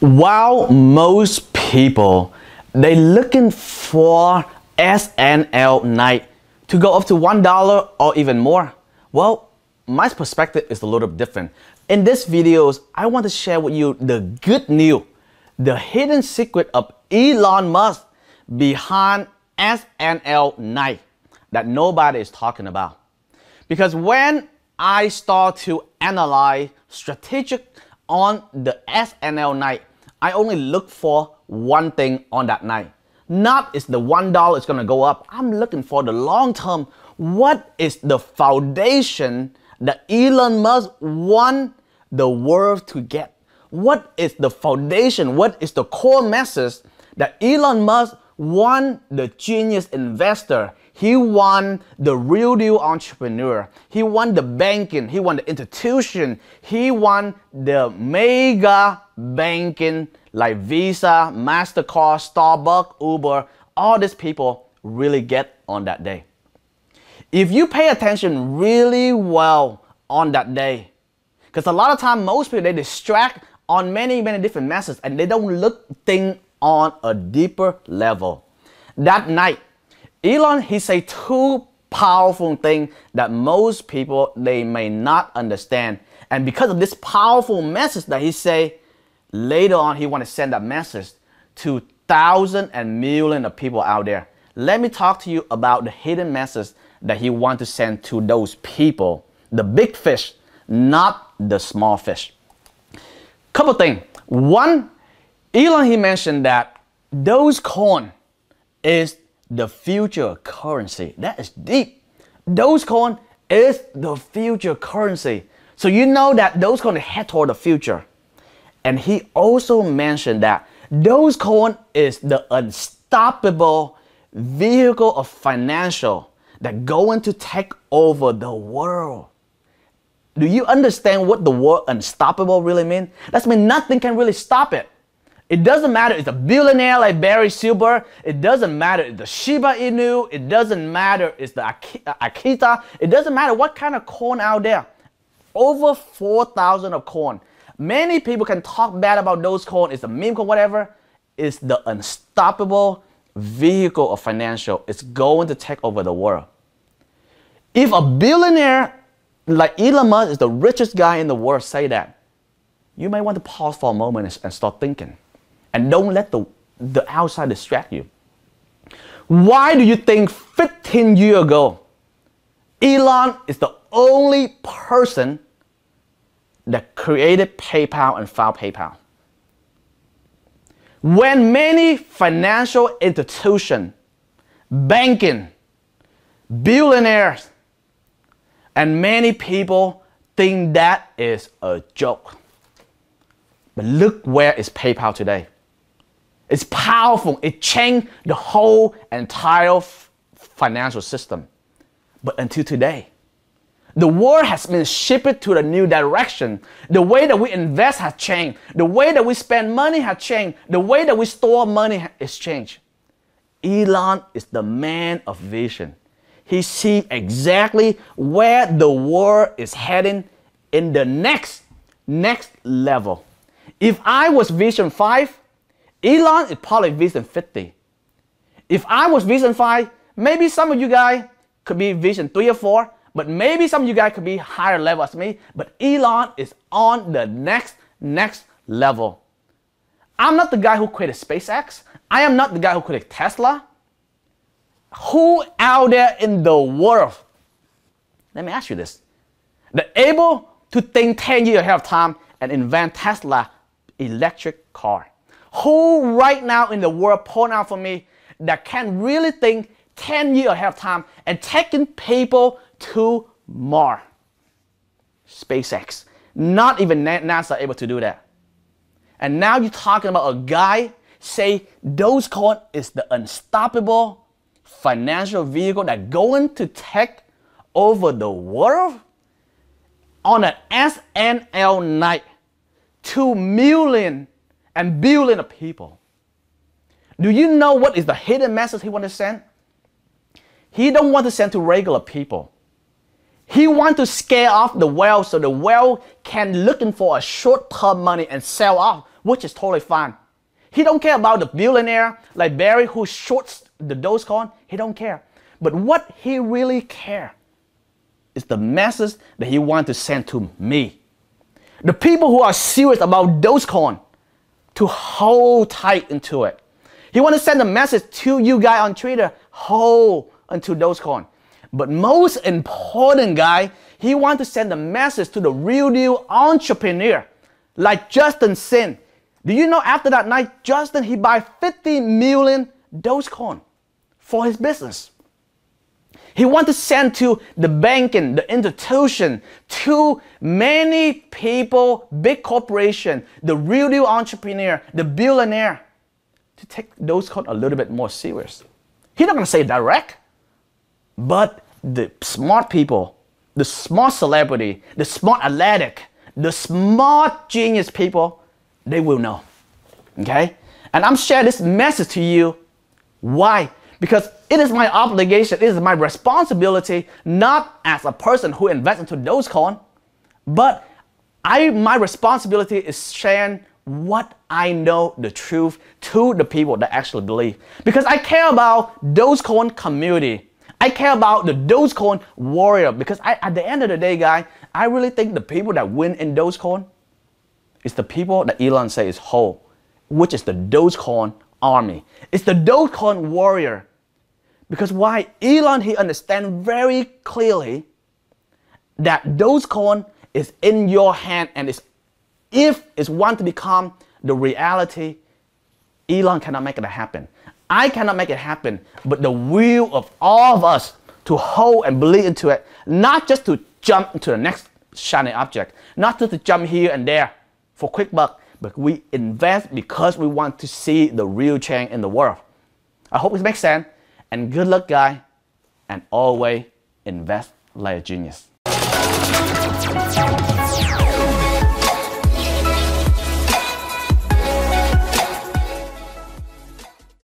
While most people, they looking for SNL night to go up to $1 or even more. Well, my perspective is a little bit different. In this videos, I want to share with you the good news, the hidden secret of Elon Musk behind SNL night that nobody is talking about. Because when I start to analyze strategic on the SNL night, I only look for one thing on that night. Not is the one dollar is gonna go up. I'm looking for the long term. What is the foundation that Elon Musk want the world to get? What is the foundation? What is the core message that Elon Musk want the genius investor he won the real deal entrepreneur. He won the banking. He won the institution. He won the mega banking like Visa, MasterCard, Starbucks, Uber. All these people really get on that day. If you pay attention really well on that day, because a lot of time most people they distract on many many different messages and they don't look things on a deeper level. That night, Elon, he say two powerful thing that most people, they may not understand. And because of this powerful message that he say, later on, he want to send that message to thousand and million of people out there. Let me talk to you about the hidden message that he want to send to those people. The big fish, not the small fish. Couple thing. One, Elon, he mentioned that those corn is the future currency. That is deep. Dogecoin is the future currency. So you know that Dogecoin is head toward the future. And he also mentioned that Dogecoin is the unstoppable vehicle of financial that going to take over the world. Do you understand what the word unstoppable really mean? That means nothing can really stop it. It doesn't matter if it's a billionaire like Barry Silver. It doesn't matter if the Shiba Inu. It doesn't matter if it's the uh, Akita. It doesn't matter what kind of coin out there. Over 4,000 of coin. Many people can talk bad about those corn. It's a meme coin, whatever. It's the unstoppable vehicle of financial. It's going to take over the world. If a billionaire like Elon Musk is the richest guy in the world say that, you may want to pause for a moment and start thinking and don't let the, the outside distract you. Why do you think 15 years ago, Elon is the only person that created PayPal and filed PayPal? When many financial institutions, banking, billionaires, and many people think that is a joke. But look where is PayPal today. It's powerful. It changed the whole entire financial system. But until today, the world has been shifted to a new direction. The way that we invest has changed. The way that we spend money has changed. The way that we store money has changed. Elon is the man of vision. He sees exactly where the world is heading in the next next level. If I was Vision 5, Elon is probably Vision 50. If I was Vision 5, maybe some of you guys could be Vision 3 or 4, but maybe some of you guys could be higher level as me. But Elon is on the next, next level. I'm not the guy who created SpaceX. I am not the guy who created Tesla. Who out there in the world, let me ask you this, they're able to think 10 years ahead of time and invent Tesla electric car? Who right now in the world point out for me that can really think 10 years ahead of time and taking people to Mars? SpaceX. Not even NASA able to do that. And now you're talking about a guy say Dogecoin is the unstoppable financial vehicle that going to take over the world on an SNL night. 2 million and billion of people. Do you know what is the hidden message he wants to send? He don't want to send to regular people. He want to scare off the wealth so the wealth can looking for a short-term money and sell off, which is totally fine. He don't care about the billionaire like Barry who shorts the Dogecoin. He don't care. But what he really care is the message that he want to send to me. The people who are serious about Dogecoin, to hold tight into it. He want to send a message to you guy on Twitter, hold onto Dogecoin. But most important guy, he want to send a message to the real deal entrepreneur like Justin Sin. Do you know after that night, Justin, he buy 50 million Dogecoin for his business. He wants to send to the banking, the institution, to many people, big corporation, the real deal entrepreneur, the billionaire, to take those codes a little bit more serious. He's not gonna say direct, but the smart people, the smart celebrity, the smart athletic, the smart genius people, they will know. Okay? And I'm sharing this message to you. Why? Because it is my obligation, it is my responsibility, not as a person who invests into Dogecoin, but I, my responsibility is sharing what I know the truth to the people that actually believe. Because I care about Dogecoin community. I care about the Dogecoin warrior because I, at the end of the day, guy, I really think the people that win in Dogecoin is the people that Elon says is whole, which is the Dogecoin army. It's the Dogecoin warrior because why? Elon, he understand very clearly that Dogecoin is in your hand and is, if it's want to become the reality, Elon cannot make it happen. I cannot make it happen, but the will of all of us to hold and believe into it, not just to jump into the next shiny object, not just to jump here and there for quick buck, but we invest because we want to see the real change in the world. I hope it makes sense. And good luck, guy. And always invest like a genius.